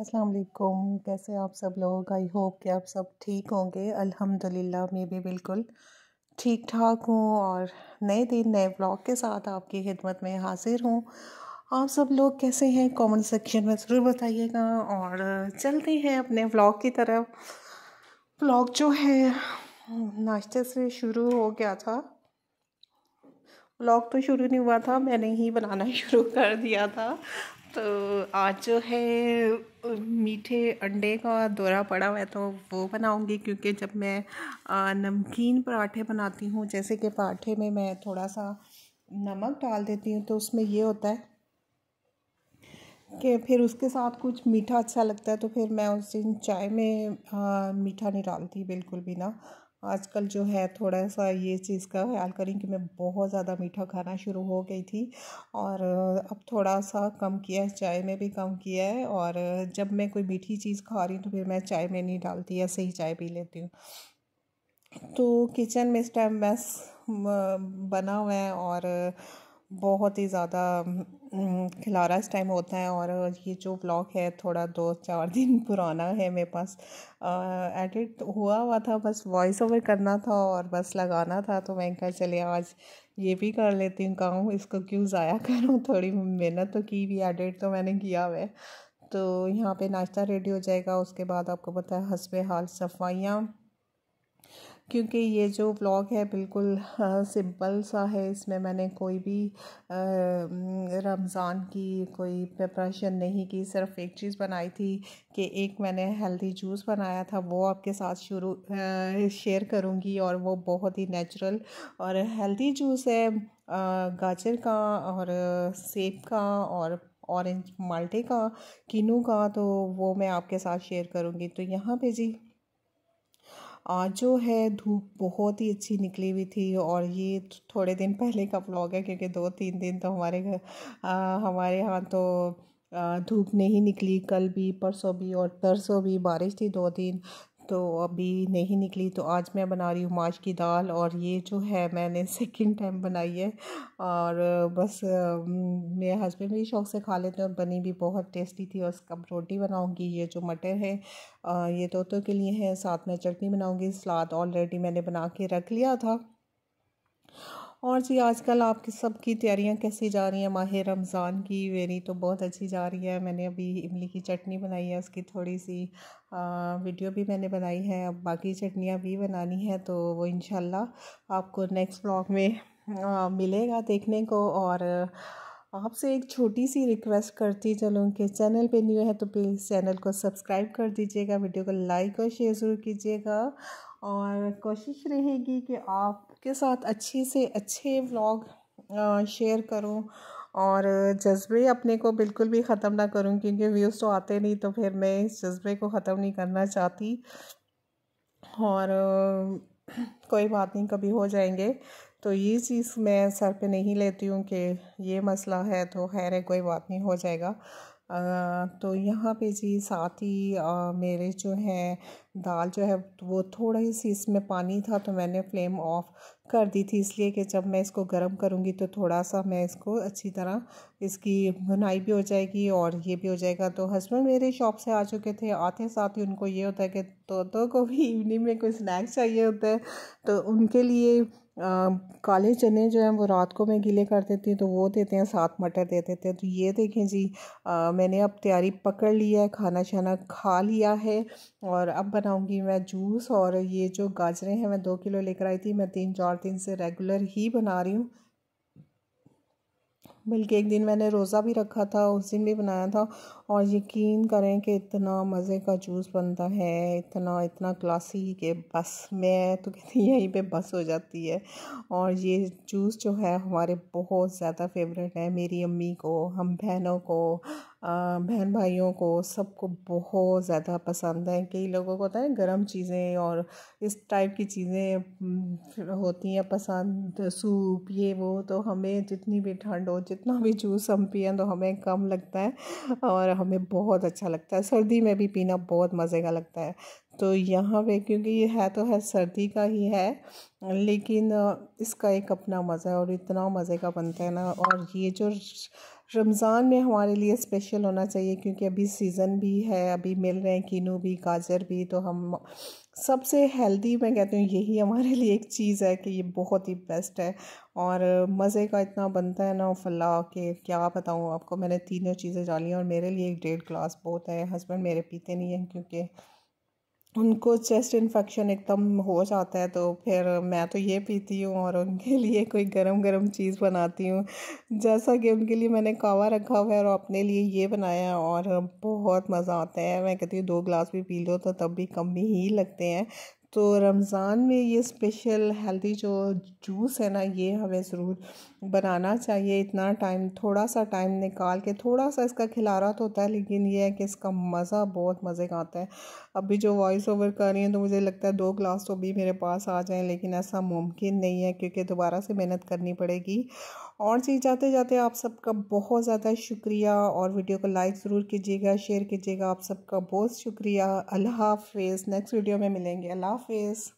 अस्सलाम वालेकुम कैसे आप सब लोग आई होप कि आप सब ठीक होंगे अल्हम्दुलिल्लाह मैं भी बिल्कुल ठीक ठाक हूँ और नए दिन नए ब्लॉग के साथ आपकी खिदमत में हाजिर हूँ आप सब लोग कैसे हैं कमेंट सेक्शन में ज़रूर बताइएगा और चलते हैं अपने ब्लॉग की तरफ ब्लॉग जो है नाश्ते से शुरू हो गया था ब्लॉग तो शुरू नहीं हुआ था मैंने ही बनाना शुरू कर दिया था तो आज जो है मीठे अंडे का दौरा पड़ा हुआ है तो वो बनाऊंगी क्योंकि जब मैं नमकीन पराठे बनाती हूँ जैसे कि पराठे में मैं थोड़ा सा नमक डाल देती हूँ तो उसमें ये होता है कि फिर उसके साथ कुछ मीठा अच्छा लगता है तो फिर मैं उस दिन चाय में आ, मीठा नहीं डालती बिल्कुल भी ना आजकल जो है थोड़ा सा ये चीज़ का ख्याल करें कि मैं बहुत ज़्यादा मीठा खाना शुरू हो गई थी और अब थोड़ा सा कम किया है चाय में भी कम किया है और जब मैं कोई मीठी चीज़ खा रही हूँ तो फिर मैं चाय में नहीं डालती ऐसे ही चाय पी लेती हूँ तो किचन में इस टाइम मैस बना हुआ है और बहुत ही ज़्यादा खिलारा इस टाइम होता है और ये जो ब्लॉग है थोड़ा दो चार दिन पुराना है मेरे पास एडिट हुआ हुआ था बस वॉइस ओवर करना था और बस लगाना था तो मैं कहा चले आज ये भी कर लेती हूँ कहूँ इसको क्यों ज़ाया करूँ थोड़ी मेहनत तो की भी एडिट तो मैंने किया हुआ है तो यहाँ पे नाश्ता रेडी हो जाएगा उसके बाद आपको पता है हंसबे हाल सफाइयाँ क्योंकि ये जो व्लॉग है बिल्कुल सिंपल हाँ, सा है इसमें मैंने कोई भी रमज़ान की कोई प्रिपरेशन नहीं की सिर्फ एक चीज़ बनाई थी कि एक मैंने हेल्दी जूस बनाया था वो आपके साथ शुरू शेयर करूँगी और वो बहुत ही नेचुरल और हेल्दी जूस है गाजर का और सेब का और ऑरेंज माल्टे का किनू का तो वो मैं आपके साथ शेयर करूँगी तो यहाँ पे जी आज जो है धूप बहुत ही अच्छी निकली हुई थी और ये थोड़े दिन पहले का ब्लॉग है क्योंकि दो तीन दिन तो हमारे घर हमारे यहाँ तो धूप नहीं निकली कल भी परसों भी और तरसों भी बारिश थी दो दिन तो अभी नहीं निकली तो आज मैं बना रही हूँ माश की दाल और ये जो है मैंने सेकंड टाइम बनाई है और बस मेरे हस्बैंड भी शौक से खा लेते हैं और बनी भी बहुत टेस्टी थी और उसका रोटी बनाऊँगी ये जो मटर है ये तोतों के लिए है साथ में चटनी बनाऊँगी सलाद ऑलरेडी मैंने बना के रख लिया था और जी आजकल आपकी सब की तैयारियां कैसी जा रही हैं माह रमज़ान की मेरी तो बहुत अच्छी जा रही है मैंने अभी इमली की चटनी बनाई है उसकी थोड़ी सी वीडियो भी मैंने बनाई है अब बाकी चटनियां भी बनानी है तो वो इन आपको नेक्स्ट ब्लॉग में मिलेगा देखने को और आपसे एक छोटी सी रिक्वेस्ट करती चलूँ कि चैनल पे न्यू है तो प्लीज़ चैनल को सब्सक्राइब कर दीजिएगा वीडियो को लाइक और शेयर ज़रूर कीजिएगा और कोशिश रहेगी कि आपके साथ अच्छे से अच्छे व्लॉग शेयर करूं और जज्बे अपने को बिल्कुल भी ख़त्म ना करूं क्योंकि व्यूज़ तो आते नहीं तो फिर मैं इस जज्बे को ख़त्म नहीं करना चाहती और कोई बात नहीं कभी हो जाएंगे तो ये चीज़ मैं सर पे नहीं लेती हूँ कि ये मसला है तो खैर है कोई बात नहीं हो जाएगा आ, तो यहाँ पे जी साथ ही आ, मेरे जो है दाल जो है वो थोड़ा ही सी इसमें पानी था तो मैंने फ्लेम ऑफ कर दी थी इसलिए कि जब मैं इसको गर्म करूँगी तो थोड़ा सा मैं इसको अच्छी तरह इसकी भुनाई भी हो जाएगी और ये भी हो जाएगा तो हस्बैंड मेरे शॉप से आ चुके थे आते साथ ही उनको ये होता है कि तोतों को भी इवनिंग में कोई स्नैक्स चाहिए होता है तो उनके लिए काले चने जो हैं वो रात को मैं गीले कर देती हूँ तो वो देते हैं साथ मटर दे देते हैं तो ये देखें जी आ, मैंने अब तैयारी पकड़ ली है खाना छाना खा लिया है और अब बनाऊँगी मैं जूस और ये जो गाजरें हैं मैं दो किलो लेकर आई थी मैं तीन चार दिन से रेगुलर ही बना रही हूँ बल्कि एक दिन मैंने रोज़ा भी रखा था उस दिन भी बनाया था और यकीन करें कि इतना मज़े का जूस बनता है इतना इतना क्लासी कि बस मैं तो कहती यहीं पे बस हो जाती है और ये जूस जो है हमारे बहुत ज़्यादा फेवरेट है मेरी अम्मी को हम बहनों को बहन भाइयों को सबको बहुत ज़्यादा पसंद है कई लोगों को होता है गर्म चीज़ें और इस टाइप की चीज़ें होती हैं पसंद सूप ये वो तो हमें जितनी भी ठंड हो जितना भी जूस हम पिए तो हमें कम लगता है और हमें बहुत अच्छा लगता है सर्दी में भी पीना बहुत मज़े का लगता है तो यहाँ पे क्योंकि ये है तो है सर्दी का ही है लेकिन इसका एक अपना मज़ा है और इतना मज़े का बनता है ना और ये जो रमज़ान में हमारे लिए स्पेशल होना चाहिए क्योंकि अभी सीज़न भी है अभी मिल रहे हैं कीनू भी गाजर भी तो हम सबसे हेल्दी मैं कहती हूँ यही हमारे लिए एक चीज़ है कि ये बहुत ही बेस्ट है और मज़े का इतना बनता है ना फला के क्या बताऊँ आपको मैंने तीनों चीज़ें डाली हैं और मेरे लिए एक डेढ़ ग्लास बहुत है हस्बैंड मेरे पीते नहीं हैं क्योंकि उनको चेस्ट इन्फेक्शन एकदम हो जाता है तो फिर मैं तो ये पीती हूँ और उनके लिए कोई गरम गरम चीज़ बनाती हूँ जैसा कि उनके लिए मैंने कावा रखा हुआ है और अपने लिए ये बनाया और बहुत मज़ा आता है मैं कहती हूँ दो गिलास भी पी लो तो तब भी कम ही लगते हैं तो रमज़ान में ये स्पेशल हेल्दी जो जूस है ना ये हमें ज़रूर बनाना चाहिए इतना टाइम थोड़ा सा टाइम निकाल के थोड़ा सा इसका खिलारा तो होता है लेकिन ये है कि इसका मज़ा बहुत मज़े का आता है अभी जो वॉइस ओवर कर रही हैं तो मुझे लगता है दो ग्लास तो भी मेरे पास आ जाएँ लेकिन ऐसा मुमकिन नहीं है क्योंकि दोबारा से मेहनत करनी पड़ेगी और जी जाते जाते आप सबका बहुत ज़्यादा शुक्रिया और वीडियो को लाइक ज़रूर कीजिएगा शेयर कीजिएगा आप सबका बहुत शुक्रिया अल्लाह हाफ़ नेक्स्ट वीडियो में मिलेंगे अल्लाह हाफ़